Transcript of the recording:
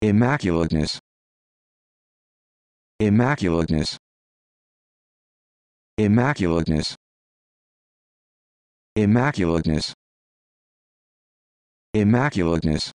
Immaculateness. Immaculateness. Immaculateness. Immaculateness. Immaculateness.